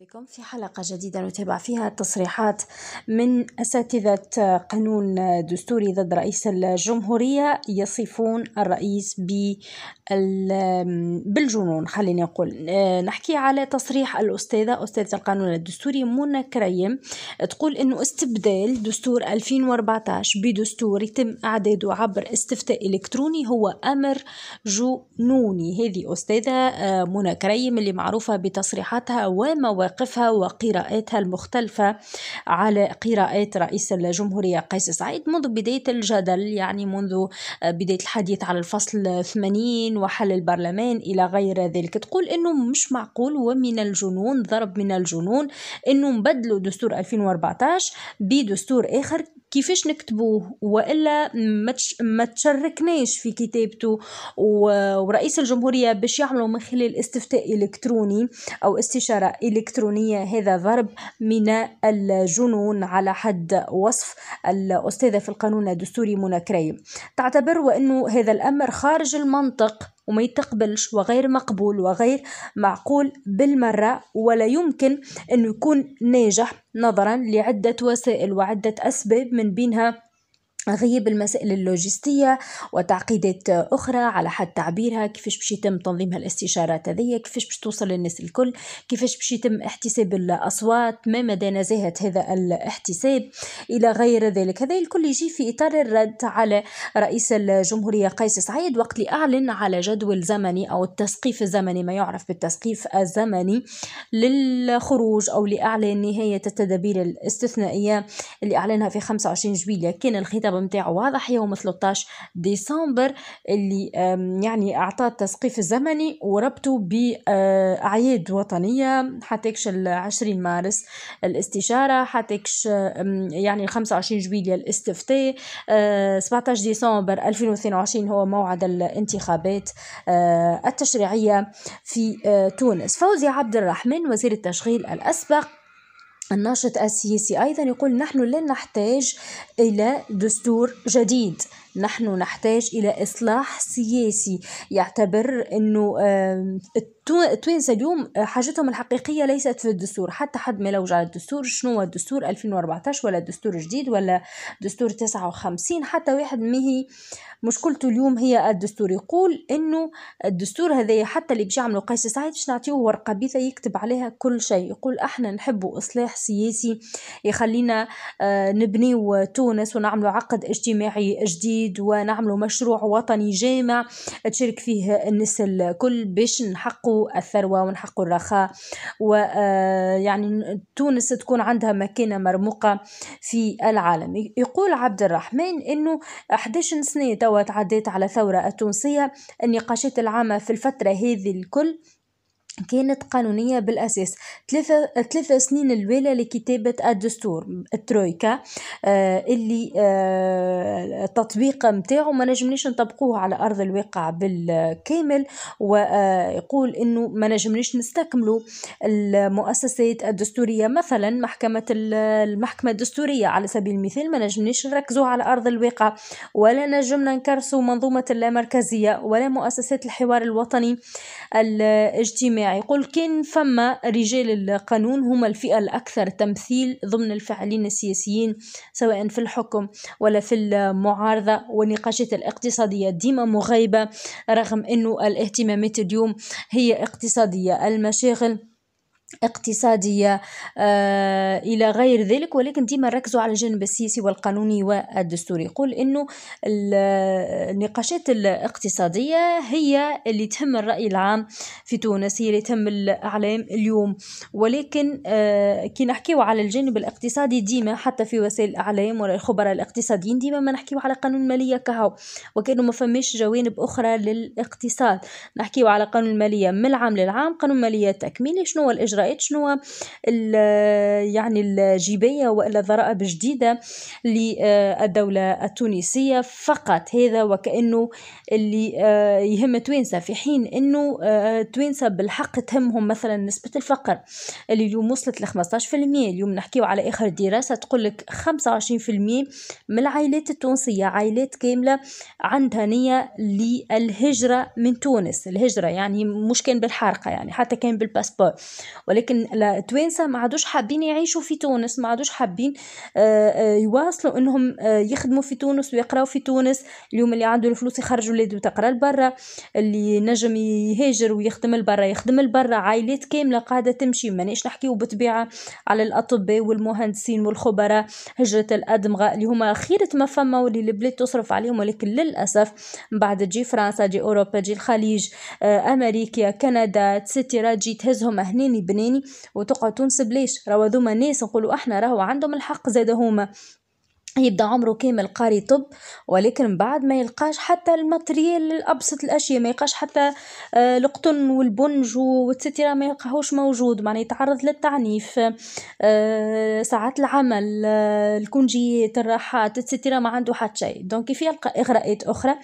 بكم في حلقة جديدة نتابع فيها التصريحات من أساتذة قانون دستوري ضد رئيس الجمهورية يصفون الرئيس بالجنون خليني أقول آه، نحكي على تصريح الأستاذة أستاذة القانون الدستوري منى كريم تقول أنه استبدال دستور 2014 بدستور يتم إعداده عبر استفتاء إلكتروني هو أمر جنوني هذه أستاذة آه، منى كريم اللي معروفة بتصريحاتها ومواردها مواقفها وقراءاتها المختلفة على قراءات رئيس الجمهورية قيس سعيد منذ بداية الجدل يعني منذ آه، بداية الحديث على الفصل 80 وحل البرلمان إلى غير ذلك تقول أنه مش معقول ومن الجنون ضرب من الجنون أنه نبدلوا دستور 2014 بدستور آخر كيفاش نكتبوه والا ما تشاركناش في كتابته ورئيس الجمهوريه باش يعملوا من خلال استفتاء الكتروني او استشاره الكترونيه هذا ضرب من الجنون على حد وصف الاستاذه في القانون الدستوري منى كريم تعتبر وانه هذا الامر خارج المنطق وما يتقبلش وغير مقبول وغير معقول بالمرة ولا يمكن أن يكون ناجح نظرا لعدة وسائل وعدة أسباب من بينها غياب المسائل اللوجستية وتعقيدات أخرى على حد تعبيرها كيفاش باش يتم تنظيم هالاستشارات هذيا كيفاش باش توصل للناس الكل كيفاش باش يتم احتساب الأصوات ما مدى نزاهة هذا الاحتساب إلى غير ذلك هذا الكل يجي في إطار الرد على رئيس الجمهورية قيس سعيد وقت اللي أعلن على جدول زمني أو التسقيف الزمني ما يعرف بالتسقيف الزمني للخروج أو لإعلان نهاية التدابير الاستثنائية اللي أعلنها في 25 جويلية كان الخطاب الكتاب نتاعو واضح يوم 13 ديسمبر اللي يعني اعطى التسقيف الزمني وربطه باعياد وطنيه حتىكش ال 20 مارس الاستشاره حتىكش يعني 25 جويليا الاستفتاء 17 آه، ديسمبر 2022 هو موعد الانتخابات آه، التشريعيه في آه، تونس فوزي عبد الرحمن وزير التشغيل الاسبق الناشط السياسي أيضا يقول نحن لا نحتاج إلى دستور جديد نحن نحتاج إلى إصلاح سياسي يعتبر أنه التوانسه اليوم آه، حاجتهم الحقيقيه ليست في الدستور حتى حد ما لوج على الدستور شنو هو الدستور 2014 ولا الدستور الجديد ولا دستور 59 حتى واحد ما هي مشكلته اليوم هي الدستور يقول انه الدستور هذا حتى اللي باش يعملوا قيس سعيد باش نعطيوه ورقه بيضه يكتب عليها كل شيء يقول احنا نحب اصلاح سياسي يخلينا آه، نبنيو تونس ونعملوا عقد اجتماعي جديد جديد ونعملوا مشروع وطني جامع تشارك فيه الناس الكل باش نحقوا الثروة ونحقوا الرخاء ويعني آه، تونس تكون عندها مكانة مرموقة في العالم يقول عبد الرحمن أنه 11 سنة توا تعديت على الثورة التونسية النقاشات العامة في الفترة هذه الكل كانت قانونية بالأساس ثلاثة, ثلاثة سنين الوالة لكتابة الدستور الترويكا آه اللي آه التطبيق متاعه ما نجمناش نطبقوه على أرض الواقع بالكامل ويقول آه، أنه ما نجمناش نستكملوا المؤسسات الدستورية مثلا محكمة المحكمة الدستورية على سبيل المثال ما نجمناش نركزوا على أرض الواقع ولا نجمنا نكرسوا منظومة اللامركزية ولا مؤسسات الحوار الوطني الاجتماعي يقول كن كان فما رجال القانون هما الفئة الأكثر تمثيل ضمن الفاعلين السياسيين سواء في الحكم ولا في المعارضة والنقاشات الاقتصادية ديما مغيبة رغم أنه الاهتمامات اليوم هي اقتصادية المشاغل اقتصادية آه إلى غير ذلك ولكن ديما ركزوا على الجانب السياسي والقانوني والدستوري يقول أنه النقاشات الاقتصادية هي اللي تهم الرأي العام في تونس هي اللي تهم الأعلام اليوم ولكن آه كي نحكيو على الجانب الاقتصادي ديما حتى في وسائل الأعلام ولا الخبراء الاقتصاديين ديما ما نحكيو على قانون المالية كهو وكأنه ما فماش جوانب أخرى للاقتصاد نحكيو على قانون المالية من العام للعام قانون مالية تكميلي شنو هو الإجراء قرات شنو يعني الجيبية وإلا ضرائب جديدة للدولة التونسية فقط هذا وكأنه اللي آه، يهم توينسا في حين أنه آه، توينسا بالحق تهمهم مثلا نسبة الفقر اللي اليوم وصلت ل 15% اليوم نحكيو على آخر دراسة تقول لك 25% من العائلات التونسية عائلات كاملة عندها نية للهجرة من تونس الهجرة يعني مش كان بالحرقة يعني حتى كان بالباسبور ولكن التوانسه ما عادوش حابين يعيشوا في تونس ما عادوش حابين آه، آه، يواصلوا انهم آه، يخدموا في تونس ويقراو في تونس اليوم اللي عنده الفلوس يخرج ولاده تقرا لبرا اللي نجم يهاجر ويخدم لبرا يخدم لبرا عائلات كامله قاعده تمشي مانيش نحكيو بالطبيعه على الاطباء والمهندسين والخبراء هجره الادمغه اللي هما خيره ما فما واللي البلاد تصرف عليهم ولكن للاسف من بعد تجي فرنسا تجي اوروبا تجي الخليج امريكا كندا تسيتيرا تجي تهزهم هنيني اللبناني وتقعد تنسب ليش راهو ذوما ناس نقولوا احنا راهو عندهم الحق زاد هما يبدا عمره كامل قاري طب ولكن من بعد ما يلقاش حتى الماتريال الابسط الاشياء ما يلقاش حتى آه، القطن والبنج وتسترا ما يلقاهوش موجود معناه يتعرض للتعنيف آه، ساعات العمل آه، الكونجيات الراحات تسترا ما عنده حتى شيء دونك كيف يلقى اغراءات اخرى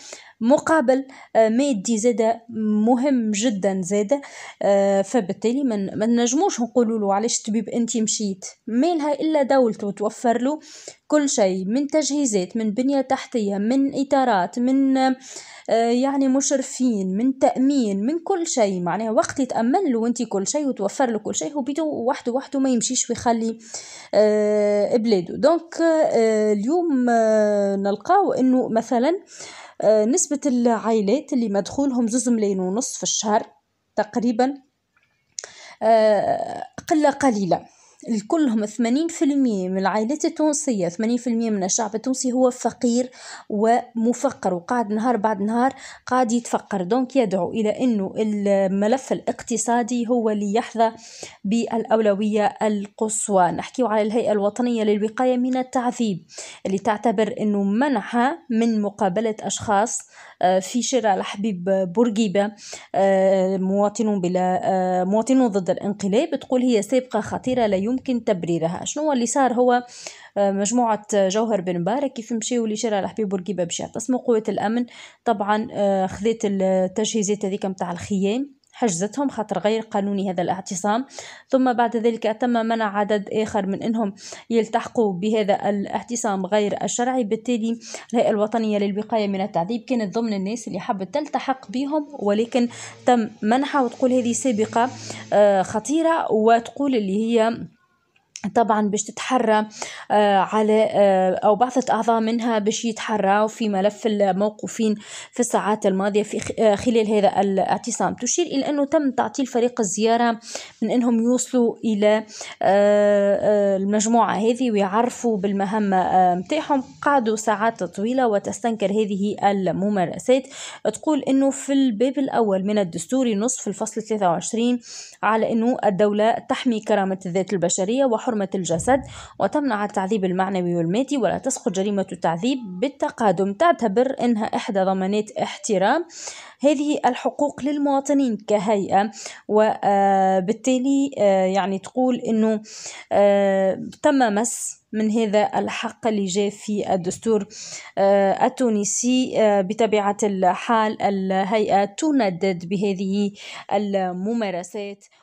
مقابل آه، مادي زادة مهم جدا زادة آه، فبالتالي ما نجموش نقولوا له علاش طبيب انت مشيت مالها الا دولته توفر له كل شيء من تجهيزات من بنية تحتية من إطارات من آه، يعني مشرفين من تأمين من كل شيء معناها وقت يتامل له انت كل شيء وتوفر له كل شيء وبيتو وحده وحده ما يمشيش ويخلي بلاده دونك اليوم نلقاو انه مثلا آه، نسبة العائلات اللي مدخولهم زوز ملايين ونص في الشهر تقريبا آه، قلة قليلة. الكلهم 80% من العائلات التونسية 80% من الشعب التونسي هو فقير ومفقر وقاعد نهار بعد نهار قاعد يتفقر دونك يدعو إلى أنه الملف الاقتصادي هو اللي يحظى بالأولوية القصوى نحكيه على الهيئة الوطنية للوقاية من التعذيب اللي تعتبر أنه منعها من مقابلة أشخاص آه، في شارع الحبيب بورقيبة آه، مواطن بلا آه، مواطن ضد الانقلاب تقول هي سابقة خطيرة لا يمكن تبريرها شنو اللي صار هو مجموعة جوهر بن مبارك كيف مشاو لشارع الحبيب بورقيبة باش يعتصموا قوة الأمن طبعا خذيت التجهيزات هذيك متاع الخيام حجزتهم خاطر غير قانوني هذا الاعتصام ثم بعد ذلك تم منع عدد آخر من أنهم يلتحقوا بهذا الاعتصام غير الشرعي بالتالي الهيئة الوطنية للوقاية من التعذيب كانت ضمن الناس اللي حبت تلتحق بهم ولكن تم منحها وتقول هذه سابقة آه، خطيرة وتقول اللي هي طبعا باش تتحرى آه، على آه، او بعثة اعضاء منها باش يتحرى في ملف الموقوفين في الساعات الماضيه في آه، خلال هذا الاعتصام تشير الى انه تم تعطيل فريق الزياره من انهم يوصلوا الى المجموعه هذه ويعرفوا بالمهمه آه قعدوا ساعات طويله وتستنكر هذه الممارسات تقول انه في الباب الاول من الدستور نصف الفصل 23 على انه الدوله تحمي كرامه الذات البشريه وحرية حرمة الجسد وتمنع التعذيب المعنوي والمادي ولا تسقط جريمة التعذيب بالتقادم تعتبر إنها إحدى ضمانات احترام هذه الحقوق للمواطنين كهيئة وبالتالي آه، آه، يعني تقول أنه آه، تم مس من هذا الحق اللي جاء في الدستور التونسي بطبيعة الحال الهيئة تندد بهذه الممارسات